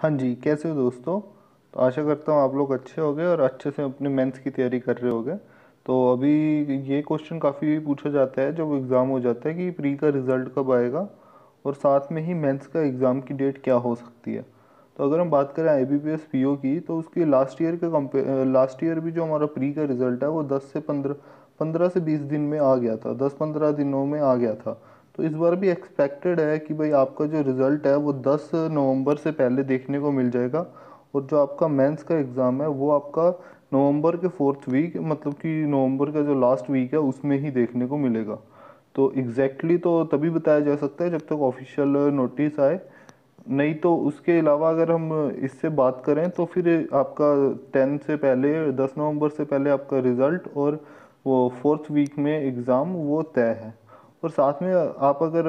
हाँ जी कैसे हो दोस्तों तो आशा करता हूँ आप लोग अच्छे गए और अच्छे से अपने मेंस की तैयारी कर रहे गए तो अभी ये क्वेश्चन काफ़ी पूछा जाता है जब एग्ज़ाम हो जाता है कि प्री का रिज़ल्ट कब आएगा और साथ में ही मेंस का एग्ज़ाम की डेट क्या हो सकती है तो अगर हम बात करें I B P S P O की तो उसके लास्ट ईयर का लास्ट ईयर भी जो हमारा प्री का रिज़ल्ट है वो दस से पंद्रह पंद्रह से बीस दिन में आ गया था दस पंद्रह दिनों में आ गया था तो इस बार भी एक्सपेक्टेड है कि भाई आपका जो रिज़ल्ट है वो 10 नवंबर से पहले देखने को मिल जाएगा और जो आपका मेंस का एग्ज़ाम है वो आपका नवंबर के फोर्थ वीक मतलब कि नवंबर का जो लास्ट वीक है उसमें ही देखने को मिलेगा तो एग्जैक्टली exactly तो तभी बताया जा सकता है जब तक ऑफिशियल नोटिस आए नहीं तो उसके अलावा अगर हम इससे बात करें तो फिर आपका टेन से पहले दस नवंबर से पहले आपका रिज़ल्ट और वो फोर्थ वीक में एग्ज़ाम वो तय है और साथ में आप अगर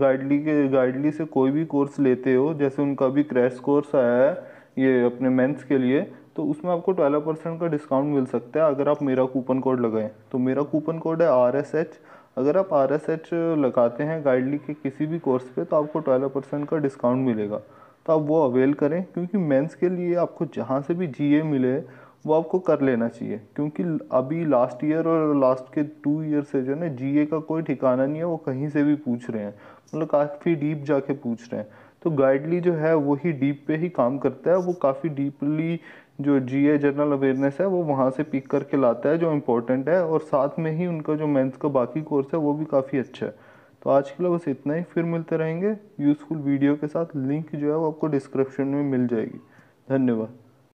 गाइडली के गाइडली से कोई भी कोर्स लेते हो जैसे उनका भी क्रैश कोर्स आया है ये अपने मेंस के लिए तो उसमें आपको ट्वेल्व परसेंट का डिस्काउंट मिल सकता है अगर आप मेरा कूपन कोड लगाएं तो मेरा कूपन कोड है आर एस एच अगर आप आर एस एच लगाते हैं गाइडली के किसी भी कोर्स पे तो आपको ट्वेल्व परसेंट का डिस्काउंट मिलेगा तो आप वो अवेल करें क्योंकि मेंस के लिए आपको जहाँ से भी जी मिले वो आपको कर लेना चाहिए क्योंकि अभी लास्ट ईयर और लास्ट के टू ईयर से जो है ना जी का कोई ठिकाना नहीं है वो कहीं से भी पूछ रहे हैं मतलब काफ़ी डीप जाके पूछ रहे हैं तो गाइडली जो है वही डीप पे ही काम करता है वो काफ़ी डीपली जो जीए जनरल अवेयरनेस है वो वहाँ से पिक करके लाता है जो इम्पोर्टेंट है और साथ में ही उनका जो मेंस का बाकी कोर्स है वो भी काफ़ी अच्छा है तो आज के लिए बस इतना ही फिर मिलते रहेंगे यूज़फुल वीडियो के साथ लिंक जो है वो आपको डिस्क्रिप्शन में मिल जाएगी धन्यवाद